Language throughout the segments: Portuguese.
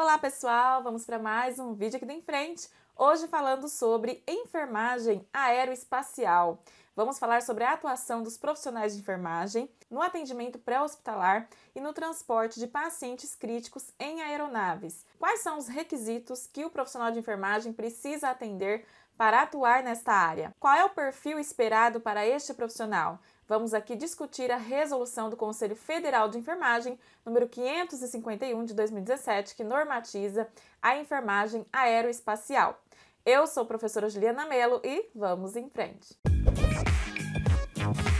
Olá pessoal, vamos para mais um vídeo aqui do Em Frente, hoje falando sobre enfermagem aeroespacial. Vamos falar sobre a atuação dos profissionais de enfermagem no atendimento pré-hospitalar e no transporte de pacientes críticos em aeronaves. Quais são os requisitos que o profissional de enfermagem precisa atender para atuar nesta área? Qual é o perfil esperado para este profissional? Vamos aqui discutir a resolução do Conselho Federal de Enfermagem, número 551 de 2017, que normatiza a enfermagem aeroespacial. Eu sou a professora Juliana Melo e vamos em frente. Música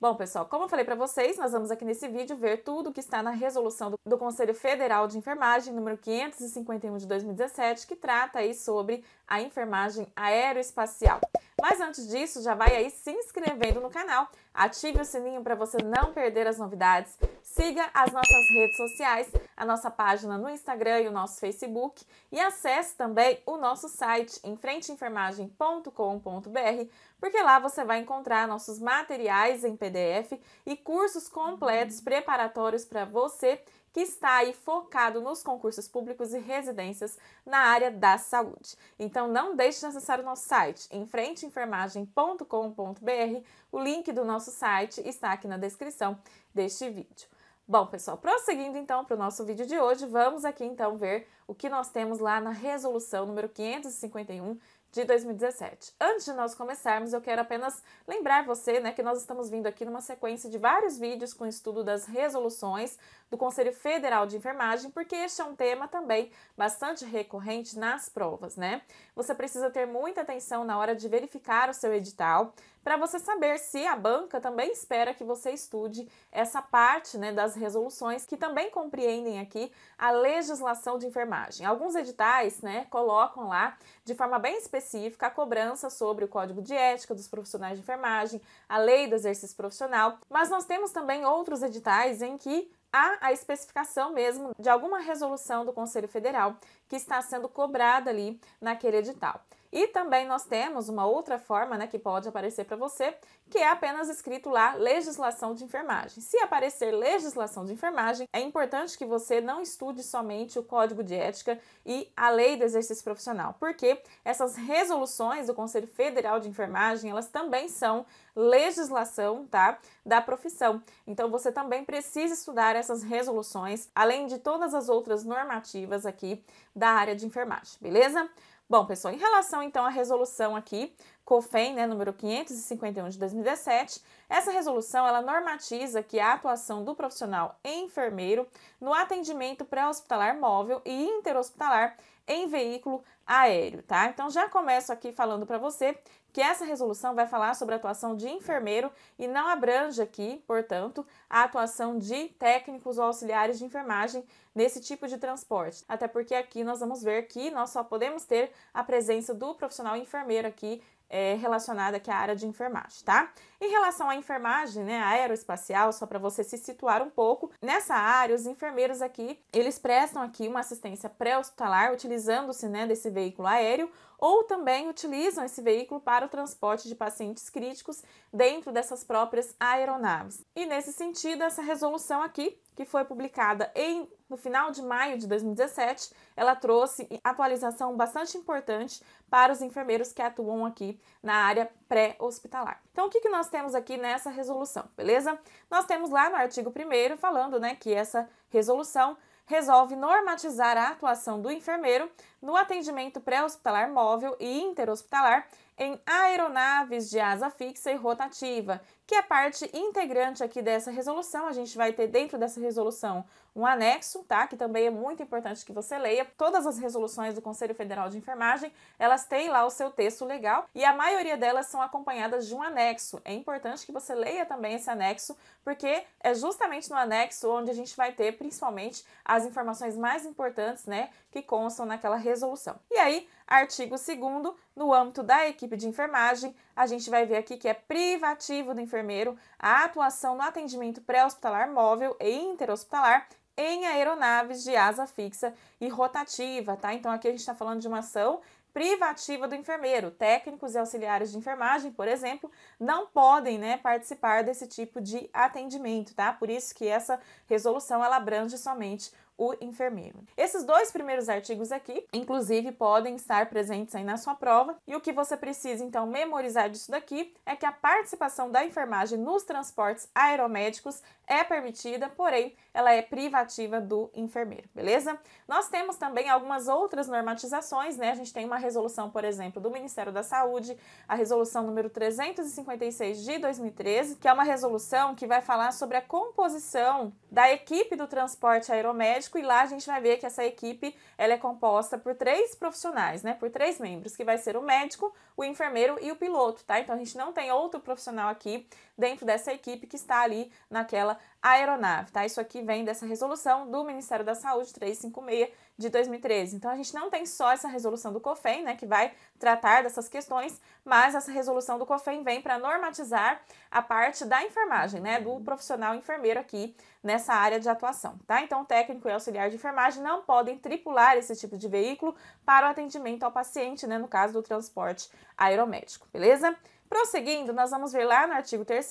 Bom, pessoal, como eu falei para vocês, nós vamos aqui nesse vídeo ver tudo o que está na resolução do, Conselho Federal de Enfermagem número 551 de 2017, que trata aí sobre a enfermagem aeroespacial. Mas antes disso, já vai aí se inscrevendo no canal, ative o sininho para você não perder as novidades, siga as nossas redes sociais, a nossa página no Instagram e o nosso Facebook e acesse também o nosso site enfrenteenfermagem.com.br, porque lá você vai encontrar nossos materiais em PDF e cursos completos preparatórios para você que está aí focado nos concursos públicos e residências na área da saúde. Então não deixe de acessar o nosso site enfrenteenfermagem.com.br. O link do nosso site está aqui na descrição deste vídeo. Bom, pessoal, prosseguindo então para o nosso vídeo de hoje, vamos aqui então ver o que nós temos lá na resolução número 551 de 2017. Antes de nós começarmos, eu quero apenas lembrar você né, que nós estamos vindo aqui numa sequência de vários vídeos com estudo das resoluções do Conselho Federal de Enfermagem, porque este é um tema também bastante recorrente nas provas, né? Você precisa ter muita atenção na hora de verificar o seu edital, para você saber se a banca também espera que você estude essa parte né, das resoluções que também compreendem aqui a legislação de enfermagem. Alguns editais né, colocam lá de forma bem específica a cobrança sobre o código de ética dos profissionais de enfermagem, a lei do exercício profissional, mas nós temos também outros editais em que há a especificação mesmo de alguma resolução do Conselho Federal que está sendo cobrada ali naquele edital. E também nós temos uma outra forma né, que pode aparecer para você, que é apenas escrito lá legislação de enfermagem. Se aparecer legislação de enfermagem, é importante que você não estude somente o código de ética e a lei do exercício profissional, porque essas resoluções do Conselho Federal de Enfermagem, elas também são legislação, tá, da profissão. Então você também precisa estudar essas resoluções, além de todas as outras normativas aqui da área de enfermagem, beleza? Bom, pessoal, em relação então à resolução aqui, COFEN, né, número 551 de 2017, essa resolução ela normatiza que a atuação do profissional enfermeiro no atendimento pré-hospitalar móvel e interhospitalar em veículo aéreo, tá? Então já começo aqui falando para você que essa resolução vai falar sobre a atuação de enfermeiro e não abrange aqui, portanto, a atuação de técnicos ou auxiliares de enfermagem nesse tipo de transporte. Até porque aqui nós vamos ver que nós só podemos ter a presença do profissional enfermeiro aqui é, relacionada aqui à área de enfermagem, tá? Em relação à enfermagem, né, aeroespacial, só para você se situar um pouco, nessa área, os enfermeiros aqui, eles prestam aqui uma assistência pré-hospitalar, utilizando-se, né, desse veículo aéreo, ou também utilizam esse veículo para o transporte de pacientes críticos dentro dessas próprias aeronaves. E nesse sentido, essa resolução aqui que foi publicada em, no final de maio de 2017, ela trouxe atualização bastante importante para os enfermeiros que atuam aqui na área pré-hospitalar. Então, o que, que nós temos aqui nessa resolução, beleza? Nós temos lá no artigo 1 falando né, que essa resolução resolve normatizar a atuação do enfermeiro no atendimento pré-hospitalar móvel e interhospitalar em aeronaves de asa fixa e rotativa, que é parte integrante aqui dessa resolução. A gente vai ter dentro dessa resolução um anexo, tá? Que também é muito importante que você leia. Todas as resoluções do Conselho Federal de Enfermagem, elas têm lá o seu texto legal e a maioria delas são acompanhadas de um anexo. É importante que você leia também esse anexo, porque é justamente no anexo onde a gente vai ter principalmente as informações mais importantes, né, que constam naquela resolução. E aí, artigo 2 no âmbito da equipe de enfermagem, a gente vai ver aqui que é privativo do enfermeiro enfermeiro a atuação no atendimento pré-hospitalar móvel e interhospitalar em aeronaves de asa fixa e rotativa, tá? Então aqui a gente está falando de uma ação privativa do enfermeiro. Técnicos e auxiliares de enfermagem, por exemplo, não podem né, participar desse tipo de atendimento, tá? Por isso que essa resolução ela abrange somente o enfermeiro. Esses dois primeiros artigos aqui, inclusive, podem estar presentes aí na sua prova, e o que você precisa então memorizar disso daqui é que a participação da enfermagem nos transportes aeromédicos é permitida, porém, ela é privativa do enfermeiro, beleza? Nós temos também algumas outras normatizações, né? A gente tem uma resolução, por exemplo, do Ministério da Saúde, a resolução número 356 de 2013, que é uma resolução que vai falar sobre a composição da equipe do transporte aeromédico médico e lá a gente vai ver que essa equipe ela é composta por três profissionais, né? Por três membros, que vai ser o médico, o enfermeiro e o piloto, tá? Então a gente não tem outro profissional aqui dentro dessa equipe que está ali naquela aeronave, tá? Isso aqui vem dessa resolução do Ministério da Saúde 356 de 2013. Então a gente não tem só essa resolução do COFEM, né, que vai tratar dessas questões, mas essa resolução do COFEM vem para normatizar a parte da enfermagem, né, do profissional enfermeiro aqui nessa área de atuação, tá? Então o técnico e auxiliar de enfermagem não podem tripular esse tipo de veículo para o atendimento ao paciente, né, no caso do transporte aeromédico, beleza? Prosseguindo, nós vamos ver lá no artigo 3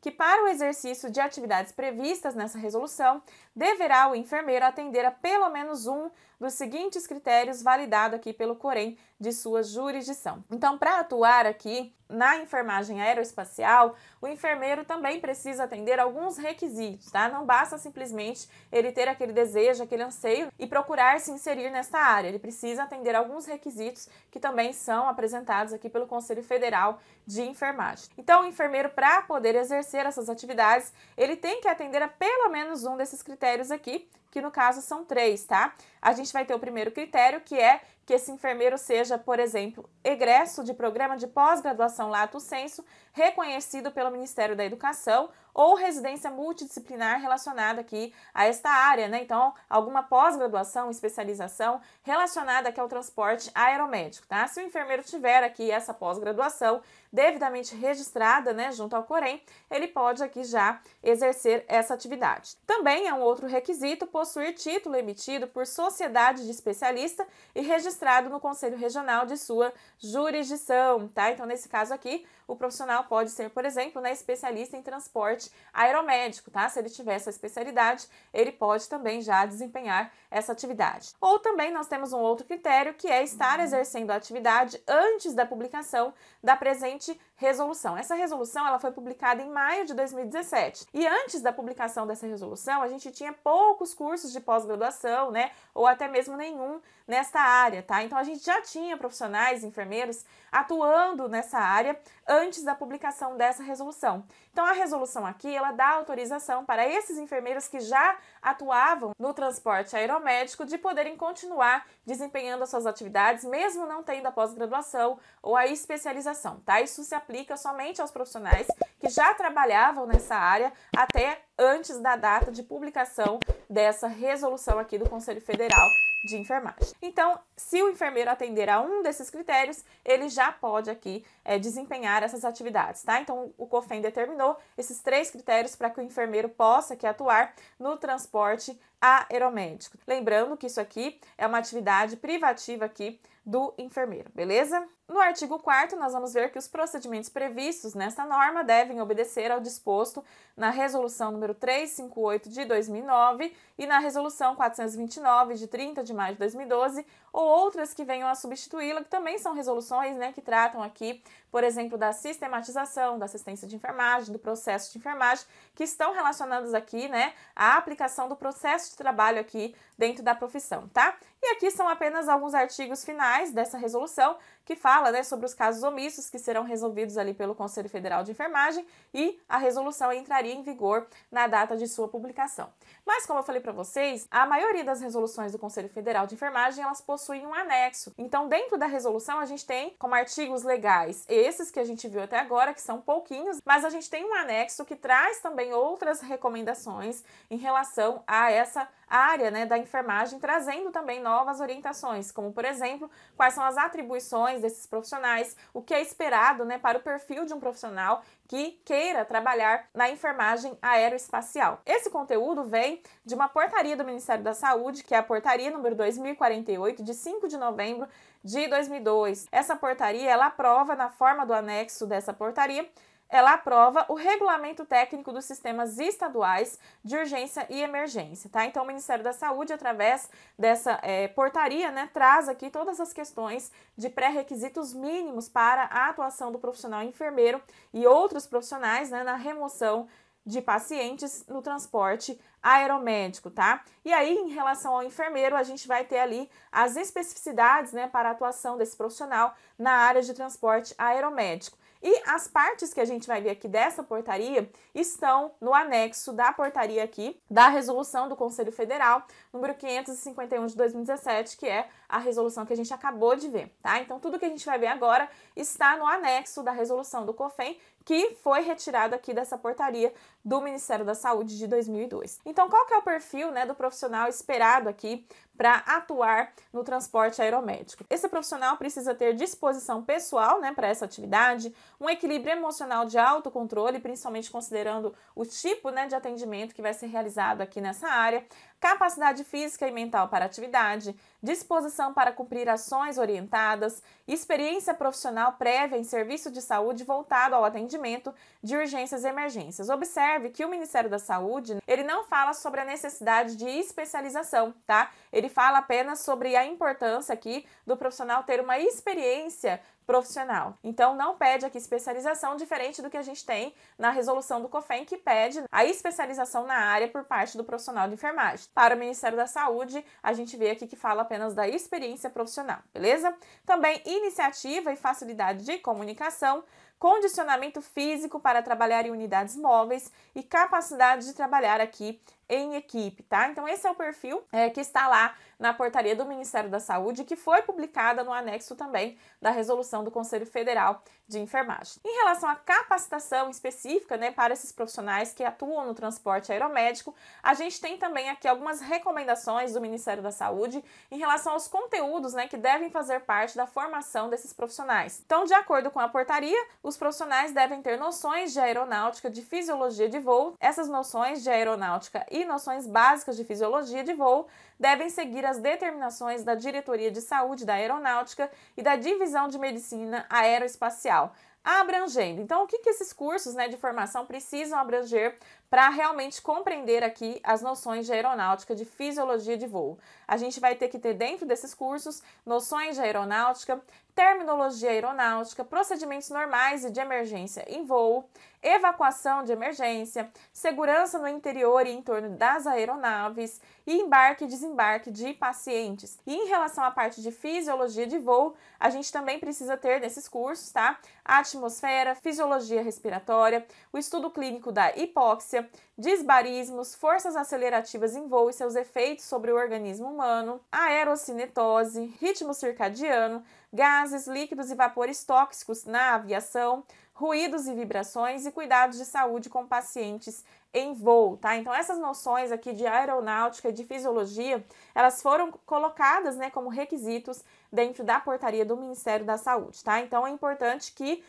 que, para o exercício de atividades previstas nessa resolução, deverá o enfermeiro atender a pelo menos um dos seguintes critérios validado aqui pelo Corém de sua jurisdição. Então, para atuar aqui na enfermagem aeroespacial, o enfermeiro também precisa atender alguns requisitos, tá? Não basta simplesmente ele ter aquele desejo, aquele anseio e procurar se inserir nessa área. Ele precisa atender alguns requisitos que também são apresentados aqui pelo Conselho Federal de Enfermagem. Então, o enfermeiro para poder exercer oferecer essas atividades, ele tem que atender a pelo menos um desses critérios aqui, que no caso são três, tá? A gente vai ter o primeiro critério, que é que esse enfermeiro seja, por exemplo, egresso de programa de pós-graduação lato senso reconhecido pelo Ministério da Educação ou residência multidisciplinar relacionada aqui a esta área, né? Então, alguma pós-graduação, especialização relacionada aqui ao transporte aeromédico, tá? Se o enfermeiro tiver aqui essa pós-graduação devidamente registrada, né, junto ao Corém, ele pode aqui já exercer essa atividade. Também é um outro requisito possuir título emitido por sociedade de especialista e registrado registrado no Conselho Regional de sua jurisdição, tá? Então, nesse caso aqui, o profissional pode ser, por exemplo, né, especialista em transporte aeromédico, tá? Se ele tiver essa especialidade, ele pode também já desempenhar essa atividade. Ou também nós temos um outro critério que é estar uhum. exercendo a atividade antes da publicação da presente resolução. Essa resolução ela foi publicada em maio de 2017 e antes da publicação dessa resolução a gente tinha poucos cursos de pós-graduação, né, ou até mesmo nenhum nesta área, tá? Então a gente já tinha profissionais, enfermeiros atuando nessa área antes da publicação dessa resolução. Então a resolução aqui, ela dá autorização para esses enfermeiros que já atuavam no transporte aeromédico de poderem continuar desempenhando as suas atividades, mesmo não tendo a pós-graduação ou a especialização, tá? Isso se aplica somente aos profissionais que já trabalhavam nessa área até antes da data de publicação dessa resolução aqui do Conselho Federal de Enfermagem. Então, se o enfermeiro atender a um desses critérios, ele já pode aqui é, desempenhar essas atividades, tá? Então, o COFEN determinou esses três critérios para que o enfermeiro possa aqui atuar no transporte aeromédico. Lembrando que isso aqui é uma atividade privativa aqui do enfermeiro, beleza? No artigo 4 nós vamos ver que os procedimentos previstos nesta norma devem obedecer ao disposto na Resolução número 358 de 2009 e na Resolução 429 de 30 de maio de 2012 ou outras que venham a substituí-la, que também são resoluções né, que tratam aqui, por exemplo, da sistematização, da assistência de enfermagem, do processo de enfermagem, que estão relacionadas aqui né, à aplicação do processo de trabalho aqui dentro da profissão, tá? E aqui são apenas alguns artigos finais dessa resolução que fala né, sobre os casos omissos que serão resolvidos ali pelo Conselho Federal de Enfermagem e a resolução entraria em vigor na data de sua publicação. Mas como eu falei para vocês, a maioria das resoluções do Conselho Federal de Enfermagem elas possuem um anexo. Então dentro da resolução a gente tem como artigos legais esses que a gente viu até agora que são pouquinhos, mas a gente tem um anexo que traz também outras recomendações em relação a essa área né, da enfermagem, trazendo também novas orientações, como, por exemplo, quais são as atribuições desses profissionais, o que é esperado né, para o perfil de um profissional que queira trabalhar na enfermagem aeroespacial. Esse conteúdo vem de uma portaria do Ministério da Saúde, que é a portaria número 2048, de 5 de novembro de 2002. Essa portaria ela aprova, na forma do anexo dessa portaria, ela aprova o regulamento técnico dos sistemas estaduais de urgência e emergência, tá? Então, o Ministério da Saúde, através dessa é, portaria, né, traz aqui todas as questões de pré-requisitos mínimos para a atuação do profissional enfermeiro e outros profissionais, né, na remoção de pacientes no transporte aeromédico, tá? E aí, em relação ao enfermeiro, a gente vai ter ali as especificidades, né, para a atuação desse profissional na área de transporte aeromédico. E as partes que a gente vai ver aqui dessa portaria estão no anexo da portaria aqui, da resolução do Conselho Federal, número 551 de 2017, que é a resolução que a gente acabou de ver, tá? Então, tudo que a gente vai ver agora está no anexo da resolução do COFEM, que foi retirado aqui dessa portaria do Ministério da Saúde de 2002. Então, qual que é o perfil né, do profissional esperado aqui para atuar no transporte aeromédico? Esse profissional precisa ter disposição pessoal né, para essa atividade, um equilíbrio emocional de autocontrole, principalmente considerando o tipo né, de atendimento que vai ser realizado aqui nessa área, capacidade física e mental para atividade, disposição para cumprir ações orientadas, experiência profissional prévia em serviço de saúde voltado ao atendimento atendimento de urgências e emergências. Observe que o Ministério da Saúde, ele não fala sobre a necessidade de especialização, tá? Ele fala apenas sobre a importância aqui do profissional ter uma experiência profissional. Então não pede aqui especialização, diferente do que a gente tem na resolução do COFEN, que pede a especialização na área por parte do profissional de enfermagem. Para o Ministério da Saúde, a gente vê aqui que fala apenas da experiência profissional, beleza? Também iniciativa e facilidade de comunicação condicionamento físico para trabalhar em unidades móveis e capacidade de trabalhar aqui em equipe, tá? Então, esse é o perfil é, que está lá na portaria do Ministério da Saúde, que foi publicada no anexo também da resolução do Conselho Federal de Enfermagem. Em relação à capacitação específica, né, para esses profissionais que atuam no transporte aeromédico, a gente tem também aqui algumas recomendações do Ministério da Saúde em relação aos conteúdos, né, que devem fazer parte da formação desses profissionais. Então, de acordo com a portaria, os profissionais devem ter noções de aeronáutica de fisiologia de voo. Essas noções de aeronáutica e noções básicas de fisiologia de voo devem seguir as determinações da Diretoria de Saúde da Aeronáutica e da Divisão de Medicina Aeroespacial abrangendo. Então, o que, que esses cursos né, de formação precisam abranger para realmente compreender aqui as noções de aeronáutica, de fisiologia de voo. A gente vai ter que ter dentro desses cursos noções de aeronáutica, terminologia aeronáutica, procedimentos normais e de emergência em voo, evacuação de emergência, segurança no interior e em torno das aeronaves e embarque e desembarque de pacientes. E em relação à parte de fisiologia de voo, a gente também precisa ter nesses cursos, tá? A atmosfera, fisiologia respiratória, o estudo clínico da hipóxia, turbulência, disbarismos, forças acelerativas em voo e seus efeitos sobre o organismo humano, aerocinetose, ritmo circadiano, gases, líquidos e vapores tóxicos na aviação, ruídos e vibrações e cuidados de saúde com pacientes em voo, tá? Então essas noções aqui de aeronáutica e de fisiologia, elas foram colocadas né, como requisitos dentro da portaria do Ministério da Saúde, tá? Então é importante que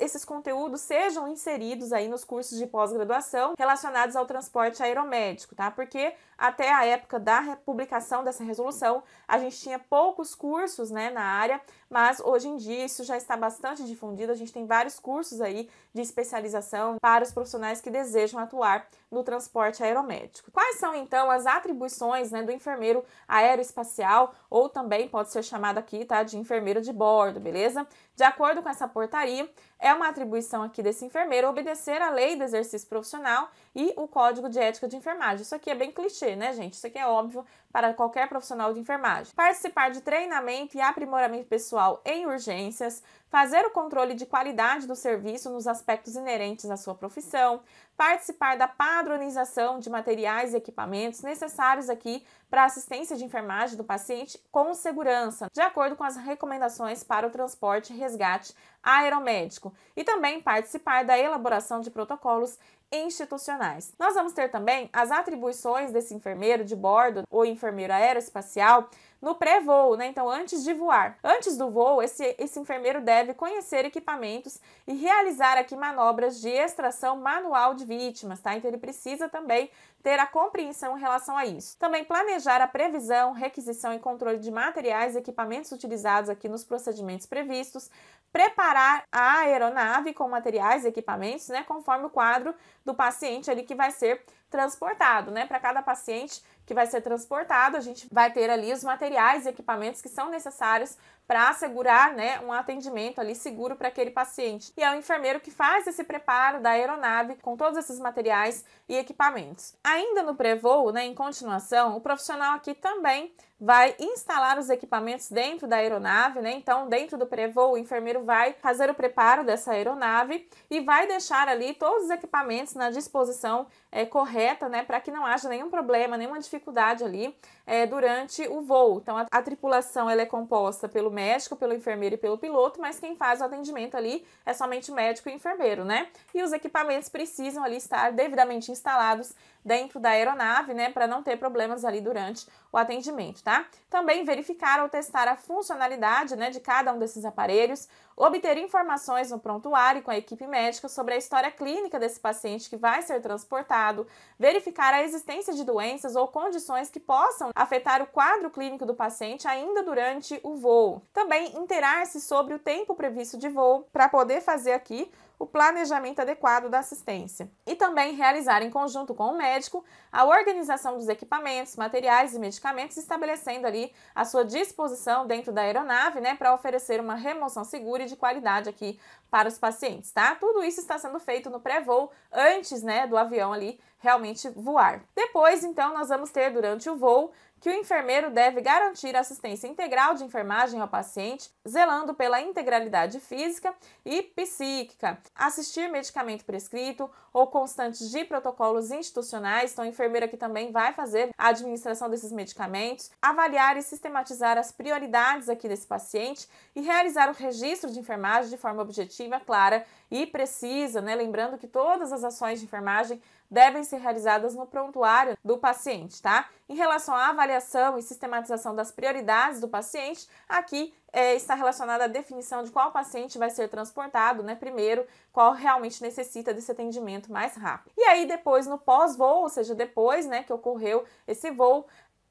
esses conteúdos sejam inseridos aí nos cursos de pós-graduação relacionados ao transporte aeromédico, tá? Porque até a época da publicação dessa resolução, a gente tinha poucos cursos, né, na área, mas hoje em dia isso já está bastante difundido, a gente tem vários cursos aí de especialização para os profissionais que desejam atuar no transporte aeromédico. Quais são então as atribuições, né, do enfermeiro aeroespacial ou também pode ser chamado aqui, tá, de enfermeiro de bordo, beleza? De acordo com essa portaria, é uma atribuição aqui desse enfermeiro obedecer à lei do exercício profissional e o código de ética de enfermagem. Isso aqui é bem clichê, né, gente? Isso aqui é óbvio para qualquer profissional de enfermagem. Participar de treinamento e aprimoramento pessoal em urgências, fazer o controle de qualidade do serviço nos aspectos inerentes à sua profissão, participar da padronização de materiais e equipamentos necessários aqui para a assistência de enfermagem do paciente com segurança, de acordo com as recomendações para o transporte e resgate aeromédico, e também participar da elaboração de protocolos institucionais. Nós vamos ter também as atribuições desse enfermeiro de bordo ou enfermeiro aeroespacial no pré-voo, né? Então, antes de voar. Antes do voo, esse, esse enfermeiro deve conhecer equipamentos e realizar aqui manobras de extração manual de vítimas, tá? Então, ele precisa também ter a compreensão em relação a isso. Também planejar a previsão, requisição e controle de materiais e equipamentos utilizados aqui nos procedimentos previstos, preparar a aeronave com materiais e equipamentos, né, conforme o quadro do paciente ali que vai ser transportado, né? Para cada paciente que vai ser transportado, a gente vai ter ali os materiais e equipamentos que são necessários para assegurar né, um atendimento ali seguro para aquele paciente. E é o enfermeiro que faz esse preparo da aeronave com todos esses materiais e equipamentos. Ainda no pré-voo, né, em continuação, o profissional aqui também vai instalar os equipamentos dentro da aeronave, né? Então, dentro do pré-voo, o enfermeiro vai fazer o preparo dessa aeronave e vai deixar ali todos os equipamentos na disposição é, correta, né? Para que não haja nenhum problema, nenhuma dificuldade ali é, durante o voo. Então, a, a tripulação ela é composta pelo médico, pelo enfermeiro e pelo piloto, mas quem faz o atendimento ali é somente o médico e o enfermeiro, né? E os equipamentos precisam ali estar devidamente instalados dentro da aeronave, né, para não ter problemas ali durante o atendimento, tá? Também verificar ou testar a funcionalidade, né, de cada um desses aparelhos, obter informações no prontuário com a equipe médica sobre a história clínica desse paciente que vai ser transportado, verificar a existência de doenças ou condições que possam afetar o quadro clínico do paciente ainda durante o voo. Também interar-se sobre o tempo previsto de voo para poder fazer aqui o planejamento adequado da assistência e também realizar em conjunto com o médico a organização dos equipamentos, materiais e medicamentos, estabelecendo ali a sua disposição dentro da aeronave, né, para oferecer uma remoção segura e de qualidade aqui para os pacientes, tá? Tudo isso está sendo feito no pré-voo antes, né, do avião ali realmente voar. Depois, então, nós vamos ter durante o voo que o enfermeiro deve garantir assistência integral de enfermagem ao paciente, zelando pela integralidade física e psíquica, assistir medicamento prescrito ou constantes de protocolos institucionais, então a enfermeira que também vai fazer a administração desses medicamentos, avaliar e sistematizar as prioridades aqui desse paciente e realizar o registro de enfermagem de forma objetiva, clara e precisa, né? Lembrando que todas as ações de enfermagem devem ser realizadas no prontuário do paciente, tá? Em relação à avaliação e sistematização das prioridades do paciente, aqui é, está relacionada a definição de qual paciente vai ser transportado, né? Primeiro, qual realmente necessita desse atendimento mais rápido. E aí, depois, no pós-voo, ou seja, depois né, que ocorreu esse voo,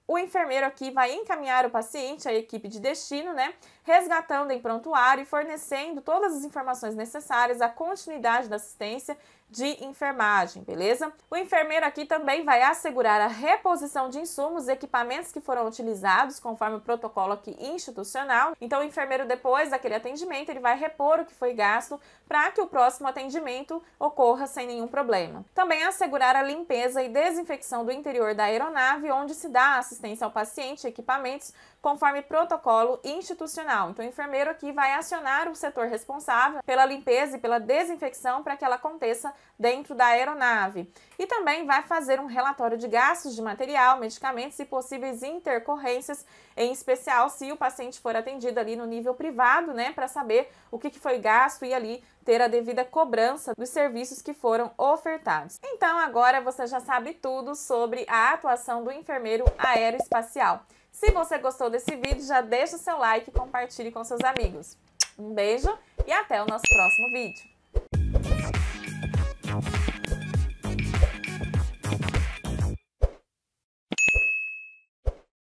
o enfermeiro aqui vai encaminhar o paciente à equipe de destino, né, resgatando em prontuário e fornecendo todas as informações necessárias à continuidade da assistência de enfermagem, beleza? O enfermeiro aqui também vai assegurar a reposição de insumos e equipamentos que foram utilizados conforme o protocolo aqui institucional. Então, o enfermeiro depois daquele atendimento, ele vai repor o que foi gasto para que o próximo atendimento ocorra sem nenhum problema. Também assegurar a limpeza e desinfecção do interior da aeronave onde se dá assistência ao paciente e equipamentos conforme protocolo institucional profissional. Então, o enfermeiro aqui vai acionar o setor responsável pela limpeza e pela desinfecção para que ela aconteça dentro da aeronave. E também vai fazer um relatório de gastos de material, medicamentos e possíveis intercorrências, em especial se o paciente for atendido ali no nível privado, né, para saber o que, que foi gasto e ali ter a devida cobrança dos serviços que foram ofertados. Então, agora você já sabe tudo sobre a atuação do enfermeiro aeroespacial. Se você gostou desse vídeo, já deixa seu like e compartilhe com seus amigos. Um beijo e até o nosso próximo vídeo.